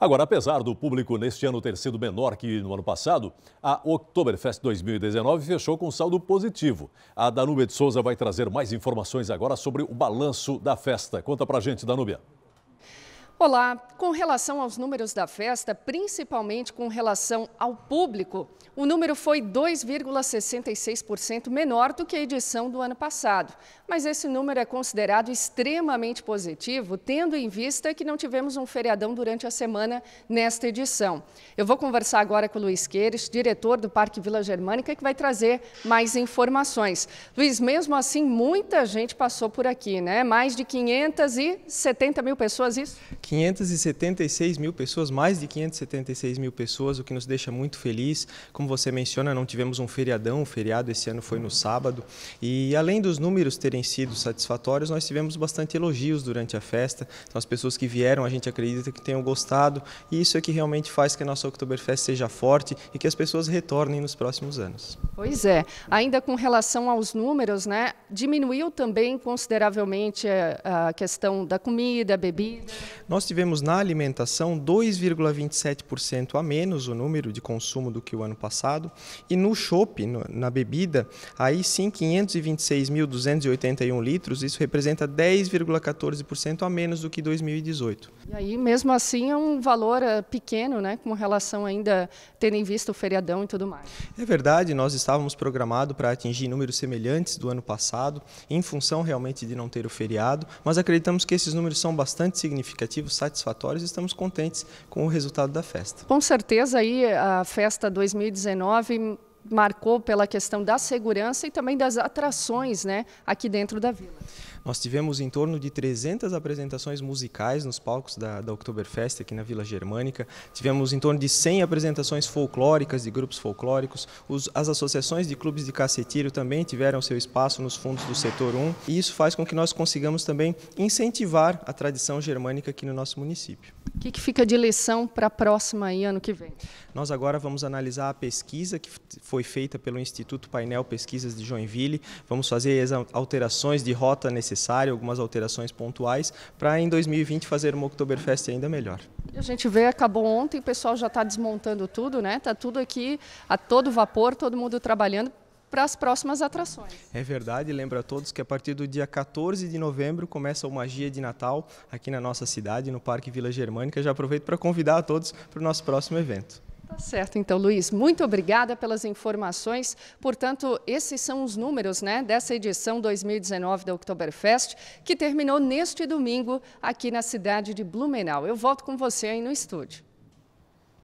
Agora, apesar do público neste ano ter sido menor que no ano passado, a Oktoberfest 2019 fechou com saldo positivo. A Danúbia de Souza vai trazer mais informações agora sobre o balanço da festa. Conta pra gente, Danúbia. Olá, com relação aos números da festa, principalmente com relação ao público, o número foi 2,66% menor do que a edição do ano passado. Mas esse número é considerado extremamente positivo, tendo em vista que não tivemos um feriadão durante a semana nesta edição. Eu vou conversar agora com o Luiz Queires, diretor do Parque Vila Germânica, que vai trazer mais informações. Luiz, mesmo assim, muita gente passou por aqui, né? Mais de 570 mil pessoas, isso? 576 mil pessoas, mais de 576 mil pessoas, o que nos deixa muito feliz. Como você menciona, não tivemos um feriadão, o feriado esse ano foi no sábado. E além dos números terem sido satisfatórios, nós tivemos bastante elogios durante a festa. Então, as pessoas que vieram, a gente acredita que tenham gostado. E isso é que realmente faz que a nossa Oktoberfest seja forte e que as pessoas retornem nos próximos anos. Pois é. Ainda com relação aos números, né, diminuiu também consideravelmente eh, a, questão da comida, bebida. Nós tivemos na alimentação 2,27% a menos o número de consumo do que o ano passado. E no shopping, na bebida, aí sim 526.281 litros, isso representa 10,14% a menos do que 2018. E aí, mesmo assim, é um valor eh, pequeno, né, com relação ainda, tendo em vista o feriadão e tudo mais. É verdade, nós estamos estávamos programados para atingir números semelhantes do ano passado, em função realmente de não ter o feriado, mas acreditamos que esses números são bastante significativos, satisfatórios e estamos contentes com o resultado da festa. Com certeza aí a festa 2019 marcou pela questão da segurança e também das atrações né, aqui dentro da vila. Nós tivemos em torno de 300 apresentações musicais nos palcos da, da Oktoberfest aqui na Vila Germânica. Tivemos em torno de 100 apresentações folclóricas, de grupos folclóricos. Os, as associações de clubes de cacetilho também tiveram seu espaço nos fundos do setor 1. E isso faz com que nós consigamos também incentivar a tradição germânica aqui no nosso município. O que, que fica de lição para a próxima aí, ano que vem? Nós agora vamos analisar a pesquisa que foi foi feita pelo Instituto Painel Pesquisas de Joinville. Vamos fazer as alterações de rota necessárias, algumas alterações pontuais, para em 2020 fazer uma Oktoberfest ainda melhor. A gente vê, acabou ontem, o pessoal já está desmontando tudo, né? Está tudo aqui a todo vapor, todo mundo trabalhando para as próximas atrações. É verdade, lembra a todos que a partir do dia 14 de novembro começa o Magia de Natal aqui na nossa cidade, no Parque Vila Germânica. Já aproveito para convidar a todos para o nosso próximo evento. Tá certo, então, Luiz. Muito obrigada pelas informações. Portanto, esses são os números né, dessa edição 2019 da Oktoberfest, que terminou neste domingo aqui na cidade de Blumenau. Eu volto com você aí no estúdio.